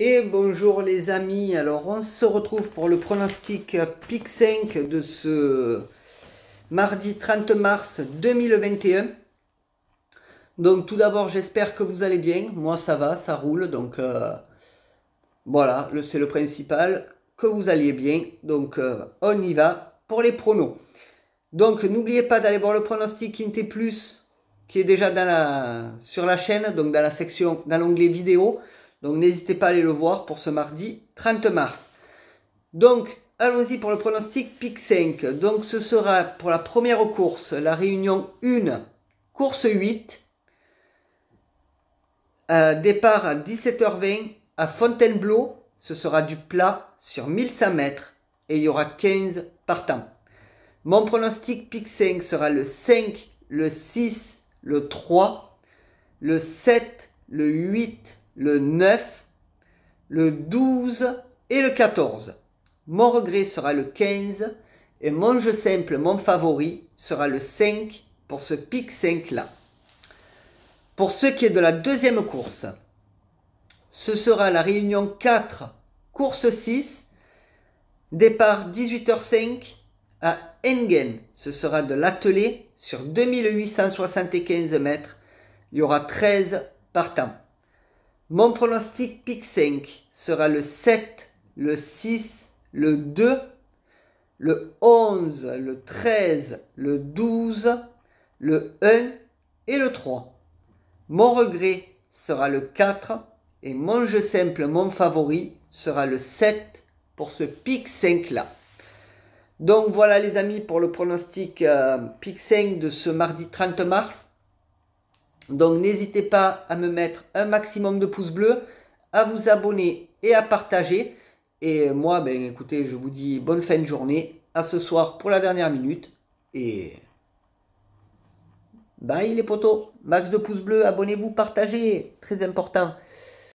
Et bonjour les amis, alors on se retrouve pour le pronostic PIC 5 de ce mardi 30 mars 2021. Donc tout d'abord j'espère que vous allez bien, moi ça va, ça roule, donc euh, voilà, c'est le principal, que vous alliez bien, donc euh, on y va pour les pronos. Donc n'oubliez pas d'aller voir le pronostic Inté Plus qui est déjà dans sur la chaîne, donc dans la section, dans l'onglet vidéo. Donc n'hésitez pas à aller le voir pour ce mardi 30 mars. Donc allons-y pour le pronostic PIC 5. Donc ce sera pour la première course, la réunion 1, course 8. Euh, départ à 17h20 à Fontainebleau. Ce sera du plat sur 1100 mètres et il y aura 15 partants. Mon pronostic PIC 5 sera le 5, le 6, le 3, le 7, le 8, le 9, le 12 et le 14. Mon regret sera le 15 et mon jeu simple, mon favori, sera le 5 pour ce pic 5 là. Pour ce qui est de la deuxième course, ce sera la réunion 4, course 6, départ 18h05 à Engen. Ce sera de l'atelier sur 2875 mètres. Il y aura 13 partants. Mon pronostic pick 5 sera le 7, le 6, le 2, le 11, le 13, le 12, le 1 et le 3. Mon regret sera le 4 et mon jeu simple, mon favori, sera le 7 pour ce pick 5 là. Donc voilà les amis pour le pronostic euh, Pic 5 de ce mardi 30 mars. Donc n'hésitez pas à me mettre un maximum de pouces bleus, à vous abonner et à partager. Et moi, ben, écoutez, je vous dis bonne fin de journée, à ce soir pour la dernière minute. Et bye les potos, max de pouces bleus, abonnez-vous, partagez, très important.